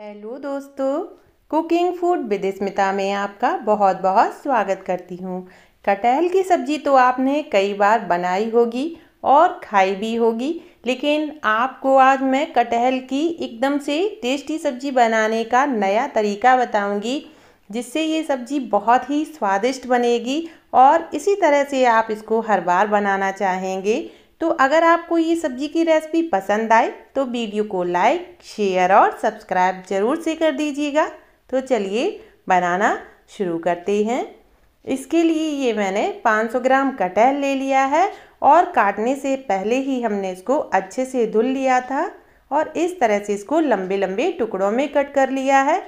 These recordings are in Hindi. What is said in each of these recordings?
हेलो दोस्तों कुकिंग फूड विदिस्मिता में आपका बहुत बहुत स्वागत करती हूँ कटहल की सब्ज़ी तो आपने कई बार बनाई होगी और खाई भी होगी लेकिन आपको आज मैं कटहल की एकदम से टेस्टी सब्ज़ी बनाने का नया तरीका बताऊंगी जिससे ये सब्ज़ी बहुत ही स्वादिष्ट बनेगी और इसी तरह से आप इसको हर बार बनाना चाहेंगे तो अगर आपको ये सब्जी की रेसिपी पसंद आए तो वीडियो को लाइक शेयर और सब्सक्राइब ज़रूर से कर दीजिएगा तो चलिए बनाना शुरू करते हैं इसके लिए ये मैंने 500 ग्राम कटहल ले लिया है और काटने से पहले ही हमने इसको अच्छे से धुल लिया था और इस तरह से इसको लंबे लंबे टुकड़ों में कट कर लिया है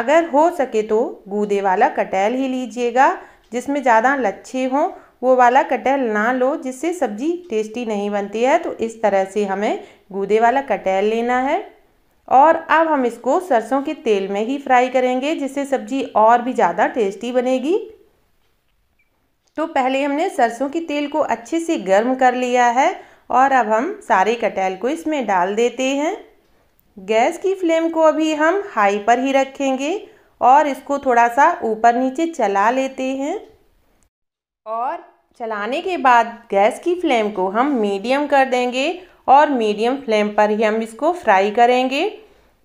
अगर हो सके तो गूदे वाला कटहल ही लीजिएगा जिसमें ज़्यादा लच्छे हों वो वाला कटहल ना लो जिससे सब्जी टेस्टी नहीं बनती है तो इस तरह से हमें गूदे वाला कटहल लेना है और अब हम इसको सरसों के तेल में ही फ्राई करेंगे जिससे सब्जी और भी ज़्यादा टेस्टी बनेगी तो पहले हमने सरसों के तेल को अच्छे से गर्म कर लिया है और अब हम सारे कटहल को इसमें डाल देते हैं गैस की फ्लेम को अभी हम हाई पर ही रखेंगे और इसको थोड़ा सा ऊपर नीचे चला लेते हैं और चलाने के बाद गैस की फ्लेम को हम मीडियम कर देंगे और मीडियम फ्लेम पर ही हम इसको फ्राई करेंगे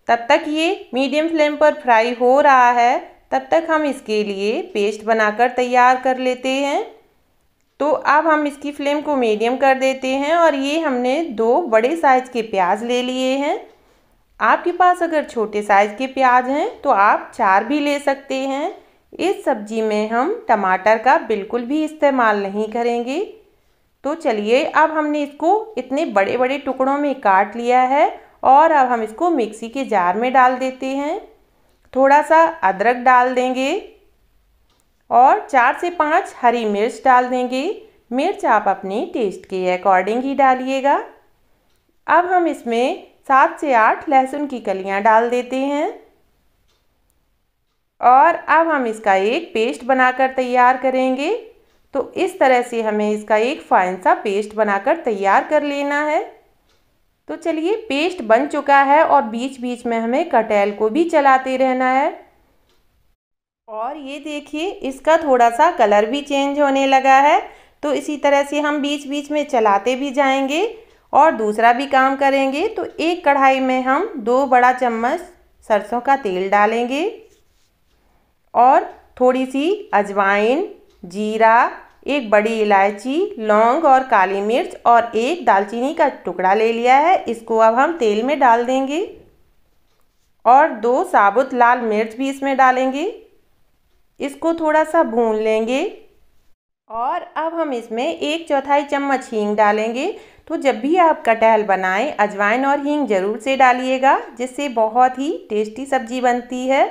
तब तक ये मीडियम फ्लेम पर फ्राई हो रहा है तब तक हम इसके लिए पेस्ट बनाकर तैयार कर लेते हैं तो अब हम इसकी फ्लेम को मीडियम कर देते हैं और ये हमने दो बड़े साइज़ के प्याज ले लिए हैं आपके पास अगर छोटे साइज़ के प्याज हैं तो आप चार भी ले सकते हैं इस सब्जी में हम टमाटर का बिल्कुल भी इस्तेमाल नहीं करेंगे तो चलिए अब हमने इसको इतने बड़े बड़े टुकड़ों में काट लिया है और अब हम इसको मिक्सी के जार में डाल देते हैं थोड़ा सा अदरक डाल देंगे और चार से पाँच हरी मिर्च डाल देंगे मिर्च आप अपने टेस्ट के अकॉर्डिंग ही डालिएगा अब हम इसमें सात से आठ लहसुन की कलियां डाल देते हैं और अब हम इसका एक पेस्ट बनाकर तैयार करेंगे तो इस तरह से हमें इसका एक फाइन सा पेस्ट बनाकर तैयार कर लेना है तो चलिए पेस्ट बन चुका है और बीच बीच में हमें कटैल को भी चलाते रहना है और ये देखिए इसका थोड़ा सा कलर भी चेंज होने लगा है तो इसी तरह से हम बीच बीच में चलाते भी जाएंगे और दूसरा भी काम करेंगे तो एक कढ़ाई में हम दो बड़ा चम्मच सरसों का तेल डालेंगे और थोड़ी सी अजवाइन जीरा एक बड़ी इलायची लौंग और काली मिर्च और एक दालचीनी का टुकड़ा ले लिया है इसको अब हम तेल में डाल देंगे और दो साबुत लाल मिर्च भी इसमें डालेंगे इसको थोड़ा सा भून लेंगे और अब हम इसमें एक चौथाई चम्मच हींग डालेंगे तो जब भी आप कटहल बनाएं अजवाइन और हींग ज़रूर से डालिएगा जिससे बहुत ही टेस्टी सब्जी बनती है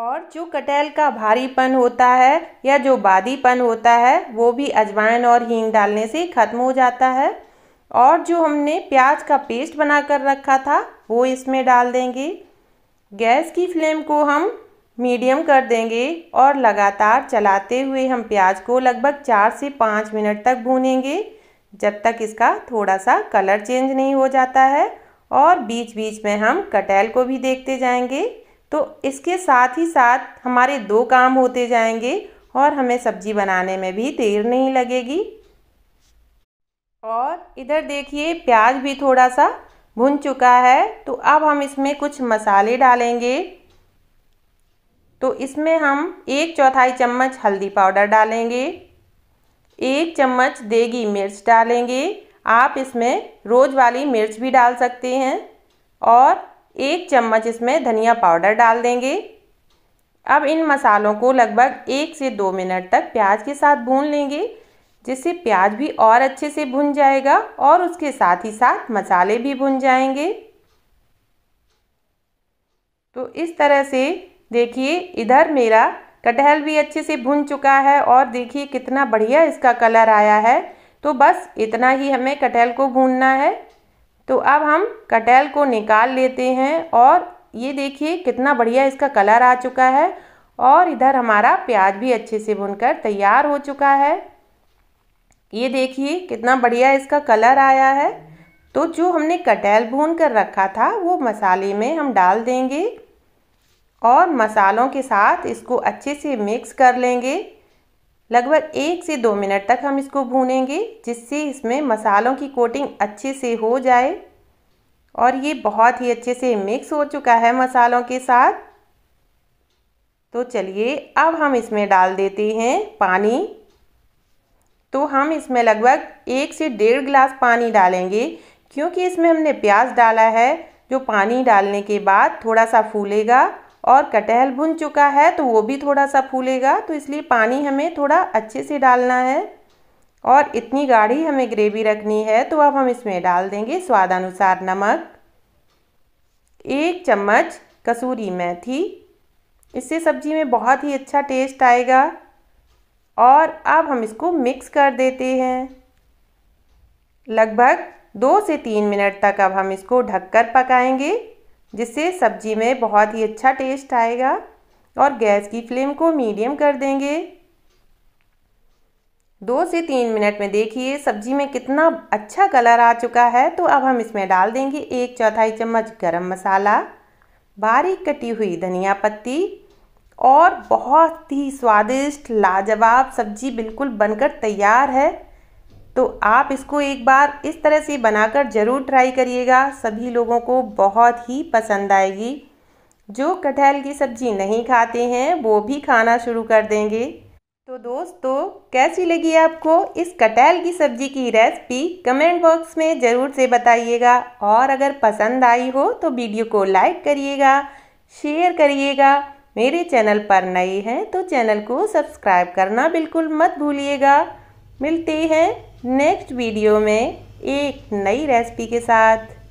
और जो कटहल का भारीपन होता है या जो बादीपन होता है वो भी अजवाइन और हींग डालने से ख़त्म हो जाता है और जो हमने प्याज का पेस्ट बना कर रखा था वो इसमें डाल देंगे गैस की फ्लेम को हम मीडियम कर देंगे और लगातार चलाते हुए हम प्याज को लगभग चार से पाँच मिनट तक भूनेंगे जब तक इसका थोड़ा सा कलर चेंज नहीं हो जाता है और बीच बीच में हम कटहल को भी देखते जाएंगे तो इसके साथ ही साथ हमारे दो काम होते जाएंगे और हमें सब्जी बनाने में भी देर नहीं लगेगी और इधर देखिए प्याज भी थोड़ा सा भुन चुका है तो अब हम इसमें कुछ मसाले डालेंगे तो इसमें हम एक चौथाई चम्मच हल्दी पाउडर डालेंगे एक चम्मच देगी मिर्च डालेंगे आप इसमें रोज़ वाली मिर्च भी डाल सकते हैं और एक चम्मच इसमें धनिया पाउडर डाल देंगे अब इन मसालों को लगभग एक से दो मिनट तक प्याज के साथ भून लेंगे जिससे प्याज भी और अच्छे से भुन जाएगा और उसके साथ ही साथ मसाले भी भुन जाएंगे तो इस तरह से देखिए इधर मेरा कटहल भी अच्छे से भुन चुका है और देखिए कितना बढ़िया इसका कलर आया है तो बस इतना ही हमें कटहल को भूनना है तो अब हम कटहल को निकाल लेते हैं और ये देखिए कितना बढ़िया इसका कलर आ चुका है और इधर हमारा प्याज भी अच्छे से भुनकर तैयार हो चुका है ये देखिए कितना बढ़िया इसका कलर आया है तो जो हमने कटहल भून कर रखा था वो मसाले में हम डाल देंगे और मसालों के साथ इसको अच्छे से मिक्स कर लेंगे लगभग एक से दो मिनट तक हम इसको भूनेंगे जिससे इसमें मसालों की कोटिंग अच्छे से हो जाए और ये बहुत ही अच्छे से मिक्स हो चुका है मसालों के साथ तो चलिए अब हम इसमें डाल देते हैं पानी तो हम इसमें लगभग एक से डेढ़ गिलास पानी डालेंगे क्योंकि इसमें हमने प्याज डाला है जो पानी डालने के बाद थोड़ा सा फूलेगा और कटहल भुन चुका है तो वो भी थोड़ा सा फूलेगा तो इसलिए पानी हमें थोड़ा अच्छे से डालना है और इतनी गाढ़ी हमें ग्रेवी रखनी है तो अब हम इसमें डाल देंगे स्वादानुसार नमक एक चम्मच कसूरी मेथी इससे सब्जी में बहुत ही अच्छा टेस्ट आएगा और अब हम इसको मिक्स कर देते हैं लगभग दो से तीन मिनट तक अब हम इसको ढककर पकाएंगे जिससे सब्जी में बहुत ही अच्छा टेस्ट आएगा और गैस की फ्लेम को मीडियम कर देंगे दो से तीन मिनट में देखिए सब्जी में कितना अच्छा कलर आ चुका है तो अब हम इसमें डाल देंगे एक चौथाई चम्मच गरम मसाला बारीक कटी हुई धनिया पत्ती और बहुत ही स्वादिष्ट लाजवाब सब्जी बिल्कुल बनकर तैयार है तो आप इसको एक बार इस तरह से बनाकर ज़रूर ट्राई करिएगा सभी लोगों को बहुत ही पसंद आएगी जो कटहल की सब्ज़ी नहीं खाते हैं वो भी खाना शुरू कर देंगे तो दोस्तों कैसी लगी आपको इस कटहल की सब्ज़ी की रेसिपी कमेंट बॉक्स में ज़रूर से बताइएगा और अगर पसंद आई हो तो वीडियो को लाइक करिएगा शेयर करिएगा मेरे चैनल पर नए हैं तो चैनल को सब्सक्राइब करना बिल्कुल मत भूलिएगा मिलते हैं नेक्स्ट वीडियो में एक नई रेसिपी के साथ